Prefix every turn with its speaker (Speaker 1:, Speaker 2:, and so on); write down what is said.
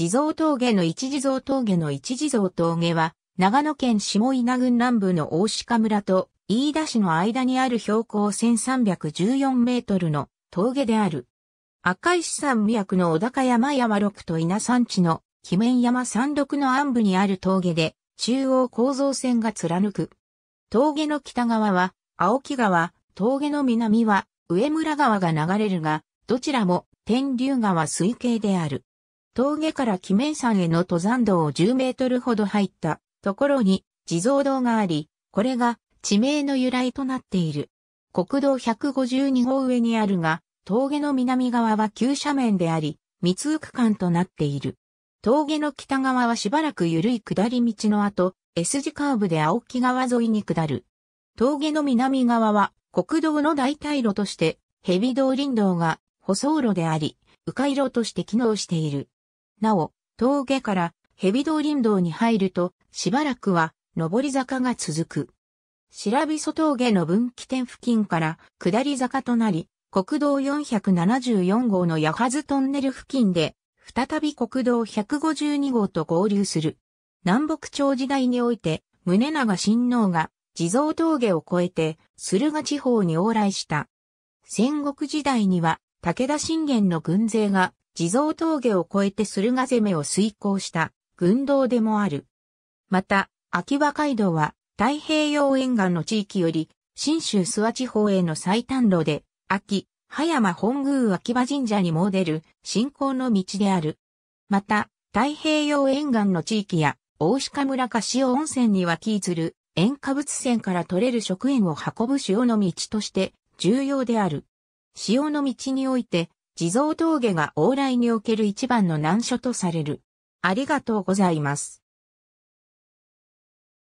Speaker 1: 地蔵峠の一地蔵峠の一地蔵峠は、長野県下稲郡南部の大鹿村と飯田市の間にある標高1314メートルの峠である。赤石山脈の小高山山六と稲山地の鬼面山山六の暗部にある峠で、中央構造線が貫く。峠の北側は、青木川、峠の南は、上村川が流れるが、どちらも、天竜川水系である。峠から鬼面山への登山道を10メートルほど入ったところに地蔵堂があり、これが地名の由来となっている。国道152号上にあるが、峠の南側は急斜面であり、密区間となっている。峠の北側はしばらく緩い下り道の後、S 字カーブで青木川沿いに下る。峠の南側は国道の代替路として、ヘビ道林道が舗装路であり、迂回路として機能している。なお、峠から蛇道林道に入ると、しばらくは上り坂が続く。白びそ峠の分岐点付近から下り坂となり、国道474号の八幡トンネル付近で、再び国道152号と合流する。南北朝時代において、宗長親王が地蔵峠を越えて、駿河地方に往来した。戦国時代には、武田信玄の軍勢が地蔵峠を越えて駿河攻めを遂行した軍道でもある。また、秋葉街道は太平洋沿岸の地域より、新州諏訪地方への最短路で、秋、葉山本宮秋葉神社にも出る信仰の道である。また、太平洋沿岸の地域や、大鹿村か塩温泉に湧き移る塩化物船から取れる食塩を運ぶ塩の道として重要である。塩の道において地蔵峠が往来における一番の難所とされる。ありがとうございます。